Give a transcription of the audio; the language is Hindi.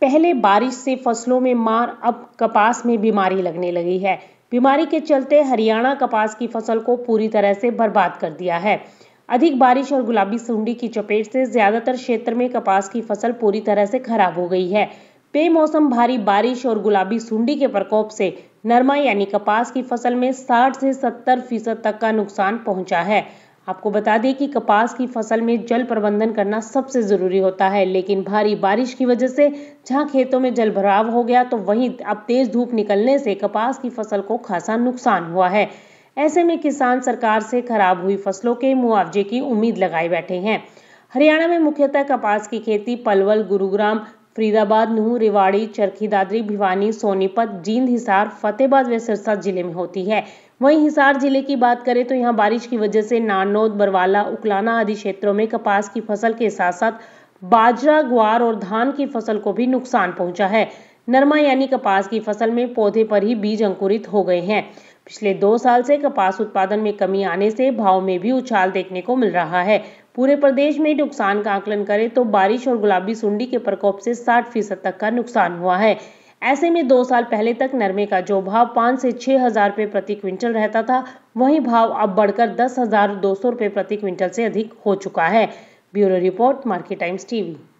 पहले बारिश से फसलों में मार अब कपास में बीमारी लगने लगी है बीमारी के चलते हरियाणा कपास की फसल को पूरी तरह से बर्बाद कर दिया है अधिक बारिश और गुलाबी सुंडी की चपेट से ज्यादातर क्षेत्र में कपास की फसल पूरी तरह से खराब हो गई है बेमौसम भारी बारिश और गुलाबी सुंडी के प्रकोप से नरमा यानी कपास की फसल में 60 से 70 फीसद तक का नुकसान पहुंचा है आपको बता दें कि कपास की फसल में जल प्रबंधन करना सबसे ज़रूरी होता है लेकिन भारी बारिश की वजह से जहां खेतों में जल भराव हो गया तो वहीं अब तेज़ धूप निकलने से कपास की फसल को खासा नुकसान हुआ है ऐसे में किसान सरकार से खराब हुई फसलों के मुआवजे की उम्मीद लगाए बैठे हैं हरियाणा में मुख्यतः कपास की खेती पलवल गुरुग्राम फरीदाबाद नूह रेवाड़ी चरखी दादरी भिवानी सोनीपत जींद हिसार फतेहबाद व सिरसा जिले में होती है वहीं हिसार जिले की बात करें तो यहाँ बारिश की वजह से नानोद बरवाला उकलाना आदि क्षेत्रों में कपास की फसल के साथ साथ बाजरा ग्वार और धान की फसल को भी नुकसान पहुंचा है नरमा यानी कपास की फसल में पौधे पर ही बीज अंकुरित हो गए हैं पिछले दो साल से कपास उत्पादन में कमी आने से भाव में भी उछाल देखने को मिल रहा है पूरे प्रदेश में नुकसान का आकलन करें तो बारिश और गुलाबी सुंडी के प्रकोप से साठ फीसद तक का नुकसान हुआ है ऐसे में दो साल पहले तक नरमे का जो भाव पाँच से छह हज़ार रुपये प्रति क्विंटल रहता था वही भाव अब बढ़कर दस हज़ार दो सौ रुपये प्रति क्विंटल से अधिक हो चुका है bureau report Market Times TV